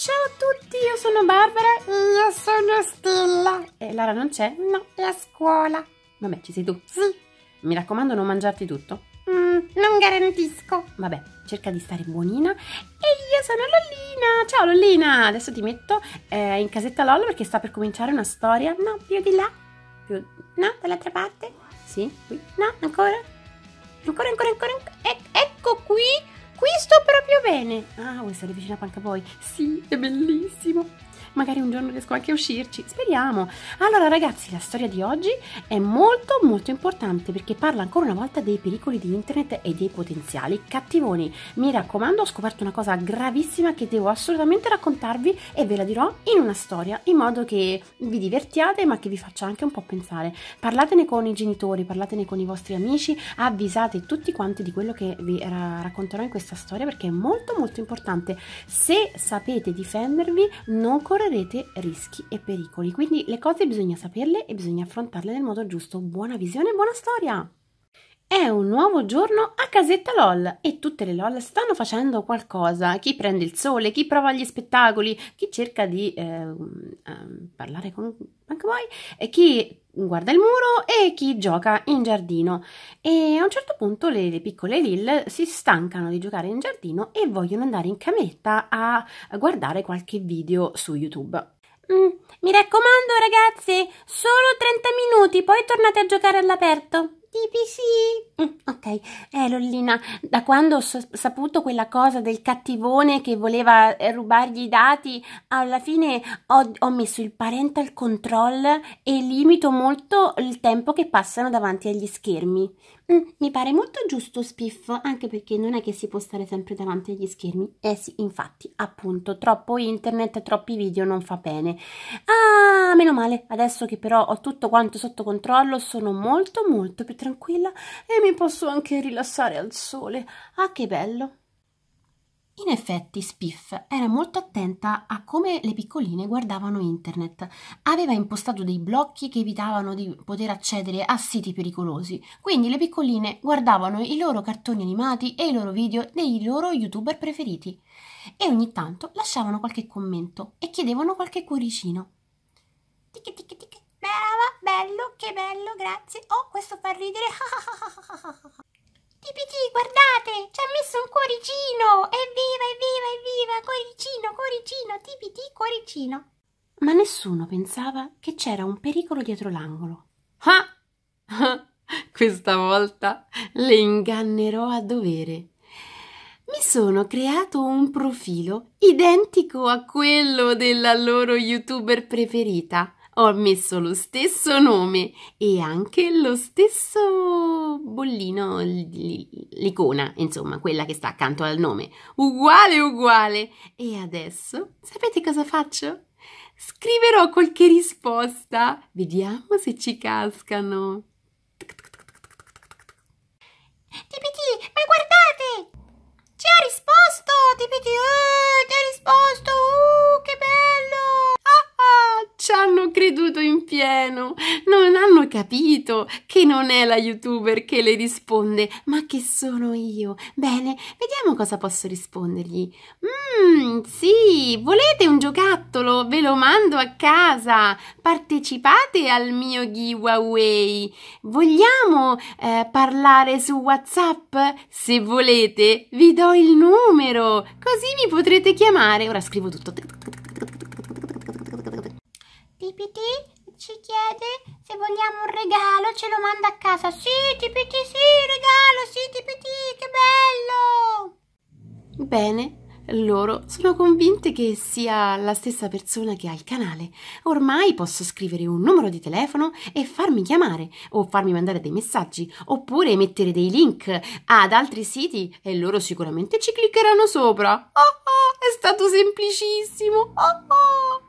Ciao a tutti, io sono Barbara. Io sono Stella. E Lara non c'è? No, è a scuola. Vabbè, ci sei tu? Sì. Mi raccomando, non mangiarti tutto. Mm, non garantisco. Vabbè, cerca di stare buonina. E io sono Lollina. Ciao Lollina. Adesso ti metto eh, in casetta Lollo perché sta per cominciare una storia. No, più di là. Più... No, dall'altra parte. Sì, qui. No, ancora. Ancora, ancora, ancora. E ecco qui qui sto proprio bene. Ah, vuoi stare vicino a Panca Boy? Sì, è bellissimo magari un giorno riesco anche a uscirci, speriamo. Allora ragazzi, la storia di oggi è molto molto importante perché parla ancora una volta dei pericoli di internet e dei potenziali cattivoni. Mi raccomando, ho scoperto una cosa gravissima che devo assolutamente raccontarvi e ve la dirò in una storia, in modo che vi divertiate ma che vi faccia anche un po' pensare. Parlatene con i genitori, parlatene con i vostri amici, avvisate tutti quanti di quello che vi ra racconterò in questa storia perché è molto molto importante. Se sapete difendervi, non correte correrete rischi e pericoli. Quindi le cose bisogna saperle e bisogna affrontarle nel modo giusto. Buona visione e buona storia! È un nuovo giorno a Casetta LOL e tutte le LOL stanno facendo qualcosa. Chi prende il sole, chi prova gli spettacoli, chi cerca di eh, um, parlare con anche voi, e chi guarda il muro e chi gioca in giardino. E a un certo punto le, le piccole Lil si stancano di giocare in giardino e vogliono andare in cameretta a guardare qualche video su YouTube. Mm, mi raccomando ragazze, solo 30 minuti, poi tornate a giocare all'aperto. TPC. Mm, ok, eh Lollina, da quando ho saputo quella cosa del cattivone che voleva eh, rubargli i dati, alla fine ho, ho messo il parental control e limito molto il tempo che passano davanti agli schermi. Mm, mi pare molto giusto, Spiff, anche perché non è che si può stare sempre davanti agli schermi. Eh sì, infatti, appunto, troppo internet, troppi video non fa bene. Ah, meno male, adesso che però ho tutto quanto sotto controllo, sono molto molto più tranquilla e mi posso anche rilassare al sole. Ah, che bello! In effetti Spiff era molto attenta a come le piccoline guardavano internet. Aveva impostato dei blocchi che evitavano di poter accedere a siti pericolosi, quindi le piccoline guardavano i loro cartoni animati e i loro video dei loro youtuber preferiti e ogni tanto lasciavano qualche commento e chiedevano qualche cuoricino. Tic tic tic, brava, bello, che bello, grazie. Oh, questo fa ridere. PTPT, guardate, ci ha messo un cuoricino! Evviva, evviva, evviva! Cuoricino, cuoricino, TPT, cuoricino! Ma nessuno pensava che c'era un pericolo dietro l'angolo. Ah! Questa volta le ingannerò a dovere mi sono creato un profilo identico a quello della loro youtuber preferita ho messo lo stesso nome e anche lo stesso bollino, l'icona, insomma, quella che sta accanto al nome. Uguale, uguale. E adesso, sapete cosa faccio? Scriverò qualche risposta. Vediamo se ci cascano. TPT, ma guardate! Ci ha risposto! TPT, eh, ci ha risposto! ci hanno creduto in pieno, non hanno capito che non è la youtuber che le risponde, ma che sono io. Bene, vediamo cosa posso rispondergli. Mmm, sì, volete un giocattolo? Ve lo mando a casa. Partecipate al mio giveaway. Vogliamo eh, parlare su WhatsApp? Se volete, vi do il numero, così mi potrete chiamare. Ora scrivo tutto. Tipiti ci chiede se vogliamo un regalo, ce lo manda a casa. Sì, Tipiti, sì, regalo, sì, Tipiti, che bello! Bene, loro sono convinte che sia la stessa persona che ha il canale. Ormai posso scrivere un numero di telefono e farmi chiamare o farmi mandare dei messaggi oppure mettere dei link ad altri siti e loro sicuramente ci cliccheranno sopra. Oh oh, è stato semplicissimo. Oh oh!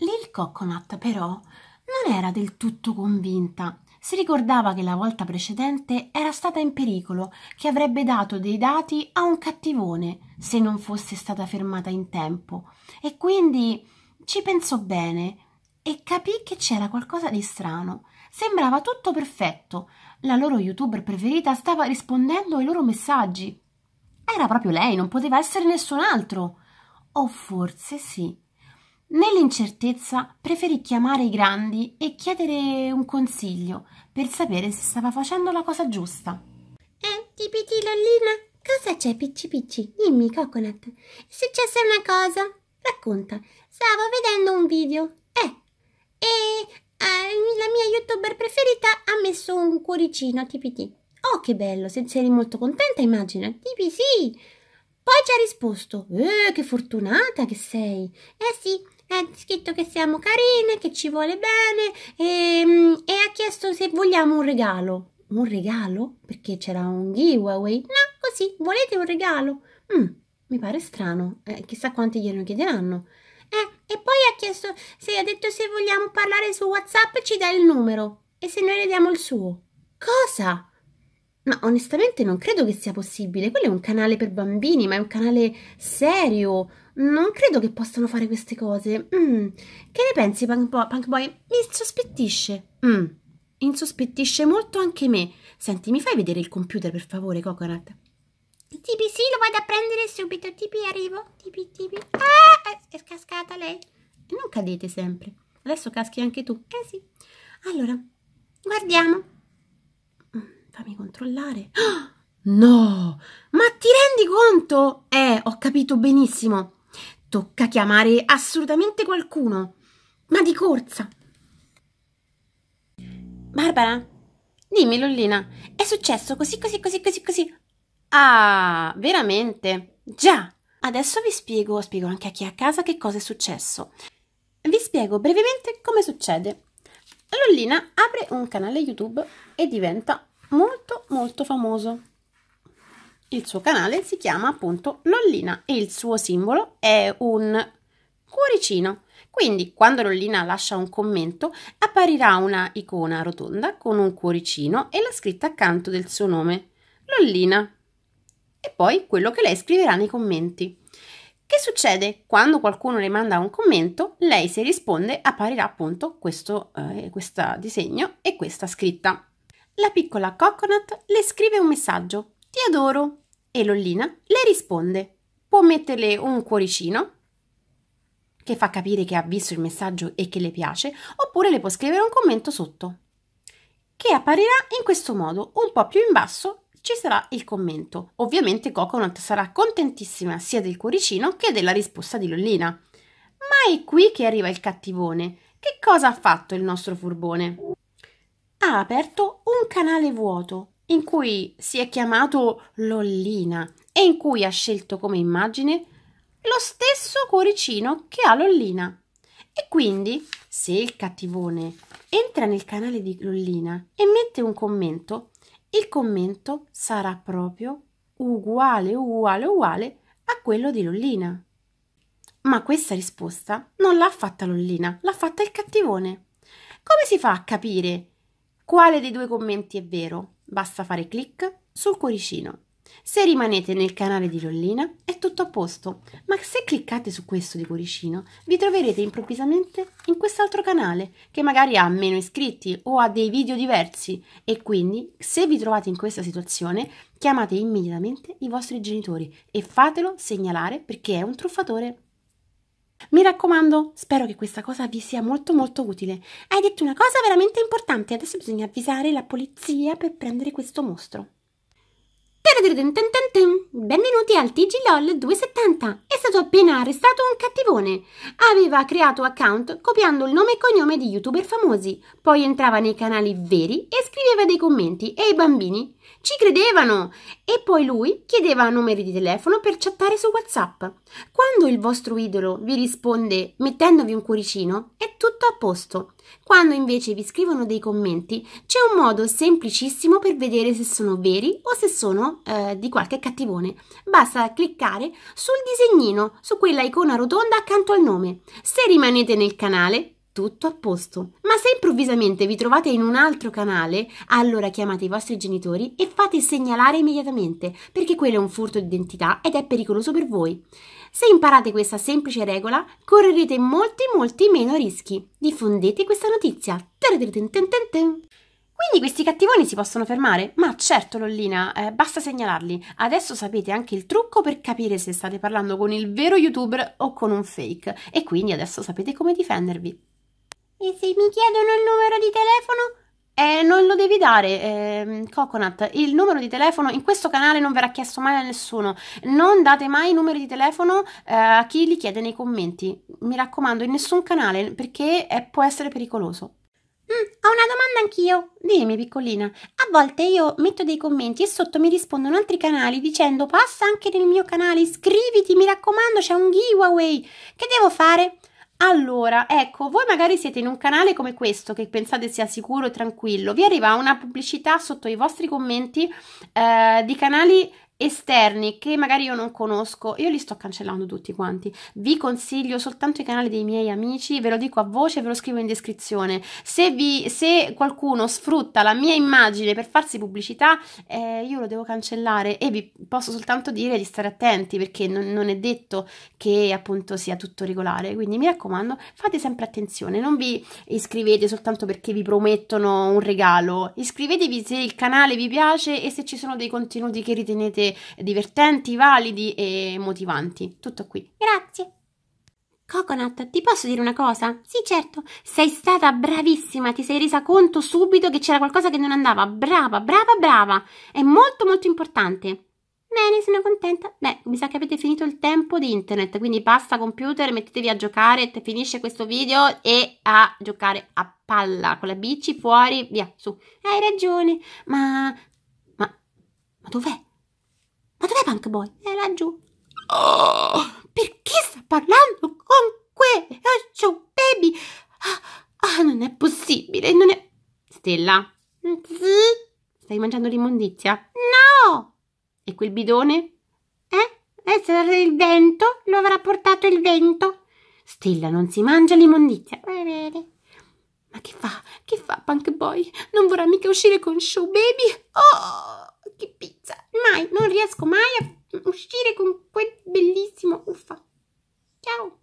Lil Coconut però non era del tutto convinta. Si ricordava che la volta precedente era stata in pericolo, che avrebbe dato dei dati a un cattivone se non fosse stata fermata in tempo. E quindi ci pensò bene e capì che c'era qualcosa di strano. Sembrava tutto perfetto. La loro youtuber preferita stava rispondendo ai loro messaggi. Era proprio lei, non poteva essere nessun altro. O forse sì Nell'incertezza preferì chiamare i grandi e chiedere un consiglio per sapere se stava facendo la cosa giusta. Eh, tipiti Lollina, cosa c'è picci picci? Dimmi Coconut, è successa una cosa? Racconta, stavo vedendo un video, eh, e eh, la mia youtuber preferita ha messo un cuoricino a tipiti. Oh che bello, se sei molto contenta immagina. tipi sì! Poi ci ha risposto, eh, che fortunata che sei! Eh sì, ha eh, scritto che siamo carine, che ci vuole bene e, ehm, e ha chiesto se vogliamo un regalo. Un regalo? Perché c'era un giveaway? No, così, volete un regalo? Mm, mi pare strano, eh, chissà quanti glielo chiederanno. Eh, e poi ha chiesto se ha detto se vogliamo parlare su WhatsApp ci dà il numero e se noi le diamo il suo. Cosa? Ma onestamente non credo che sia possibile. Quello è un canale per bambini, ma è un canale serio. Non credo che possano fare queste cose. Mm. Che ne pensi, Punk, Boy? Mi insospettisce. Mm. Insospettisce molto anche me. Senti, mi fai vedere il computer, per favore, Coconut? Tipi, sì, lo vado a prendere subito. Tipi, arrivo. Tipi, tipi. Ah, eh, è cascata lei. Non cadete sempre. Adesso caschi anche tu. Eh sì. Allora, guardiamo. Fammi controllare. no! Ma ti rendi conto? Eh, ho capito benissimo. Tocca chiamare assolutamente qualcuno. Ma di corsa. Barbara, dimmi Lollina, è successo così così così così così. Ah, veramente? Già. Adesso vi spiego, spiego anche a chi è a casa che cosa è successo. Vi spiego brevemente come succede. Lollina apre un canale YouTube e diventa molto molto famoso il suo canale si chiama appunto Lollina e il suo simbolo è un cuoricino quindi quando Lollina lascia un commento apparirà una icona rotonda con un cuoricino e la scritta accanto del suo nome Lollina e poi quello che lei scriverà nei commenti che succede? Quando qualcuno le manda un commento, lei se risponde apparirà appunto questo eh, disegno e questa scritta la piccola Coconut le scrive un messaggio: Ti adoro. E l'ollina le risponde: Può metterle un cuoricino che fa capire che ha visto il messaggio e che le piace, oppure le può scrivere un commento sotto, che apparirà in questo modo, un po' più in basso ci sarà il commento. Ovviamente Coconut sarà contentissima sia del cuoricino che della risposta di Lollina. Ma è qui che arriva il cattivone. Che cosa ha fatto il nostro furbone? ha aperto un canale vuoto in cui si è chiamato Lollina e in cui ha scelto come immagine lo stesso cuoricino che ha Lollina. E quindi, se il cattivone entra nel canale di Lollina e mette un commento, il commento sarà proprio uguale, uguale, uguale a quello di Lollina. Ma questa risposta non l'ha fatta Lollina, l'ha fatta il cattivone. Come si fa a capire quale dei due commenti è vero? Basta fare clic sul cuoricino. Se rimanete nel canale di Lollina è tutto a posto, ma se cliccate su questo di cuoricino vi troverete improvvisamente in quest'altro canale che magari ha meno iscritti o ha dei video diversi e quindi se vi trovate in questa situazione chiamate immediatamente i vostri genitori e fatelo segnalare perché è un truffatore. Mi raccomando, spero che questa cosa vi sia molto molto utile. Hai detto una cosa veramente importante, adesso bisogna avvisare la polizia per prendere questo mostro. Benvenuti al TG LOL 270. È stato appena arrestato un cattivone. Aveva creato account copiando il nome e cognome di youtuber famosi, poi entrava nei canali veri e scriveva dei commenti e i bambini ci credevano. E poi lui chiedeva numeri di telefono per chattare su WhatsApp. Quando il vostro idolo vi risponde mettendovi un cuoricino, è tutto a posto. Quando invece vi scrivono dei commenti, c'è un modo semplicissimo per vedere se sono veri o se sono eh, di qualche cattivone. Basta cliccare sul disegnino, su quella icona rotonda accanto al nome. Se rimanete nel canale, tutto a posto. Ma se improvvisamente vi trovate in un altro canale, allora chiamate i vostri genitori e fate segnalare immediatamente, perché quello è un furto d'identità ed è pericoloso per voi. Se imparate questa semplice regola, correrete molti molti meno rischi. Diffondete questa notizia. Quindi questi cattivoni si possono fermare? Ma certo, Lollina, eh, basta segnalarli. Adesso sapete anche il trucco per capire se state parlando con il vero youtuber o con un fake e quindi adesso sapete come difendervi. E se mi chiedono il numero di telefono? Eh, non lo devi dare, eh, Coconut. Il numero di telefono in questo canale non verrà chiesto mai a nessuno. Non date mai i numeri di telefono eh, a chi li chiede nei commenti. Mi raccomando, in nessun canale perché è, può essere pericoloso. Mm, ho una domanda anch'io. Dimmi, piccolina. A volte io metto dei commenti e sotto mi rispondono altri canali dicendo passa anche nel mio canale, iscriviti, mi raccomando, c'è un giveaway. Che devo fare? Allora, ecco, voi magari siete in un canale come questo che pensate sia sicuro e tranquillo, vi arriva una pubblicità sotto i vostri commenti eh, di canali esterni che magari io non conosco, io li sto cancellando tutti quanti. Vi consiglio soltanto i canali dei miei amici, ve lo dico a voce, ve lo scrivo in descrizione. Se, vi, se qualcuno sfrutta la mia immagine per farsi pubblicità, eh, io lo devo cancellare e vi posso soltanto dire di stare attenti perché non, non, è detto che appunto sia tutto regolare. Quindi mi raccomando, fate sempre attenzione, non vi iscrivete soltanto perché vi promettono un regalo. Iscrivetevi se il canale vi piace e se ci sono dei contenuti che ritenete veramente divertenti, validi e motivanti. Tutto qui. Grazie. Coconut, ti posso dire una cosa? Sì, certo, sei stata bravissima, ti sei resa conto subito che c'era qualcosa che non andava. Brava, brava, brava. È molto, molto importante. Bene, sono contenta. Beh, mi sa che avete finito il tempo di internet, quindi basta computer, mettetevi a giocare, finisce questo video e a giocare a palla con la bici fuori, via, su. Hai ragione, ma... ma... ma dov'è? Ma dov'è Punk Boy? È laggiù. Oh, perché sta parlando con quel show oh, baby? Ah, ah, non è possibile, non è... Stella? Zii? Stai mangiando l'immondizia? No! E quel bidone? Eh? Essere il vento? Lo avrà portato il vento? Stella non si mangia l'immondizia. Va bene. Ma che fa? Che fa Punk Boy? Non vorrà mica uscire con Show Baby? Oh! che pizza! Mai, non riesco mai a uscire con quel bellissimo uffa. Ciao!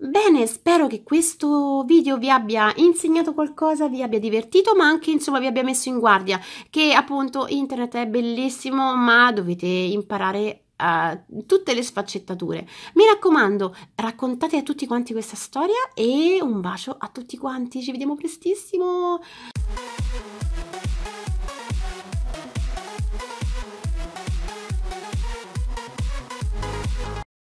Bene, spero che questo video vi abbia insegnato qualcosa, vi abbia divertito, ma anche insomma vi abbia messo in guardia che appunto internet è bellissimo, ma dovete imparare Uh, tutte le sfaccettature. Mi raccomando, raccontate a tutti quanti questa storia e un bacio a tutti quanti. Ci vediamo prestissimo.